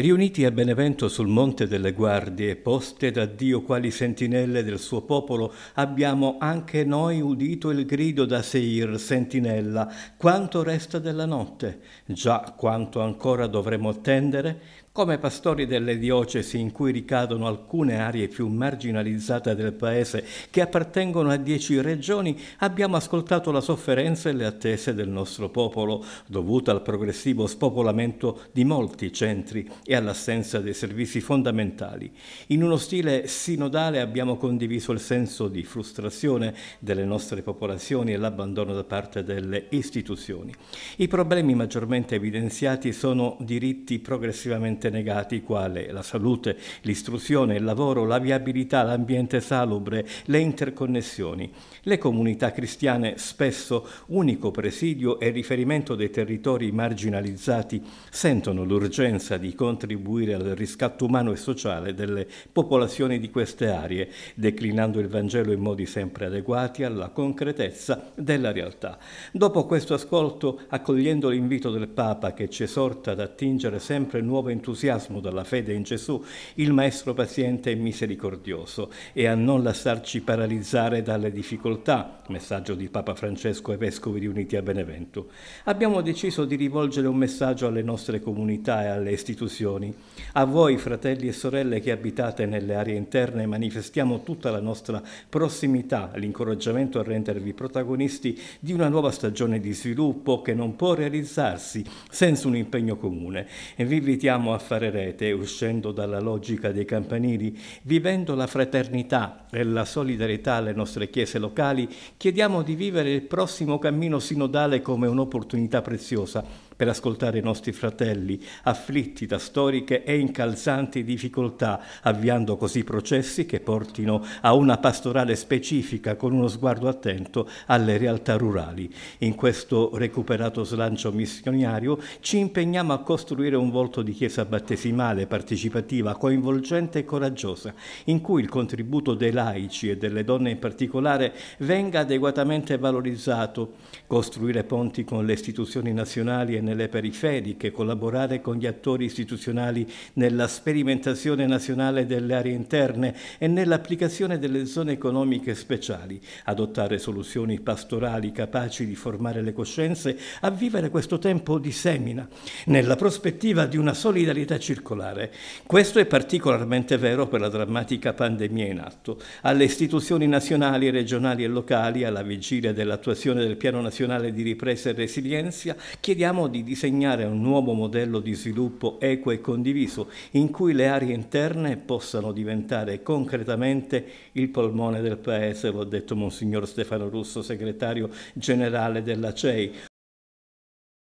Riuniti a Benevento sul Monte delle Guardie, poste da Dio quali sentinelle del suo popolo, abbiamo anche noi udito il grido da Seir, sentinella, quanto resta della notte, già quanto ancora dovremo attendere, come pastori delle diocesi in cui ricadono alcune aree più marginalizzate del paese, che appartengono a dieci regioni, abbiamo ascoltato la sofferenza e le attese del nostro popolo, dovute al progressivo spopolamento di molti centri e all'assenza dei servizi fondamentali. In uno stile sinodale abbiamo condiviso il senso di frustrazione delle nostre popolazioni e l'abbandono da parte delle istituzioni. I problemi maggiormente evidenziati sono diritti progressivamente ampiamente negati, quale la salute, l'istruzione, il lavoro, la viabilità, l'ambiente salubre, le interconnessioni. Le comunità cristiane, spesso unico presidio e riferimento dei territori marginalizzati, sentono l'urgenza di contribuire al riscatto umano e sociale delle popolazioni di queste aree, declinando il Vangelo in modi sempre adeguati alla concretezza della realtà. Dopo questo ascolto, accogliendo l'invito del Papa che ci esorta ad attingere sempre nuovo entusiasmo, dell'entusiasmo, dalla fede in Gesù, il Maestro paziente e misericordioso, e a non lasciarci paralizzare dalle difficoltà, messaggio di Papa Francesco ai Vescovi riuniti a Benevento. Abbiamo deciso di rivolgere un messaggio alle nostre comunità e alle istituzioni. A voi, fratelli e sorelle che abitate nelle aree interne, manifestiamo tutta la nostra prossimità, l'incoraggiamento a rendervi protagonisti di una nuova stagione di sviluppo che non può realizzarsi senza un impegno comune. E vi invitiamo a fare rete, uscendo dalla logica dei campanili, vivendo la fraternità e la solidarietà alle nostre chiese locali, chiediamo di vivere il prossimo cammino sinodale come un'opportunità preziosa per ascoltare i nostri fratelli afflitti da storiche e incalzanti difficoltà, avviando così processi che portino a una pastorale specifica con uno sguardo attento alle realtà rurali. In questo recuperato slancio missionario ci impegniamo a costruire un volto di chiesa battesimale, partecipativa, coinvolgente e coraggiosa, in cui il contributo dei laici e delle donne in particolare venga adeguatamente valorizzato, costruire ponti con le istituzioni nazionali e nelle periferiche, collaborare con gli attori istituzionali nella sperimentazione nazionale delle aree interne e nell'applicazione delle zone economiche speciali, adottare soluzioni pastorali capaci di formare le coscienze, a vivere questo tempo di semina, nella prospettiva di una solidarietà circolare. Questo è particolarmente vero per la drammatica pandemia in atto. Alle istituzioni nazionali, regionali e locali, alla vigilia dell'attuazione del Piano Nazionale di Ripresa e Resilienza, chiediamo di di disegnare un nuovo modello di sviluppo equo e condiviso in cui le aree interne possano diventare concretamente il polmone del Paese, l'ho detto Monsignor Stefano Russo, segretario generale della CEI,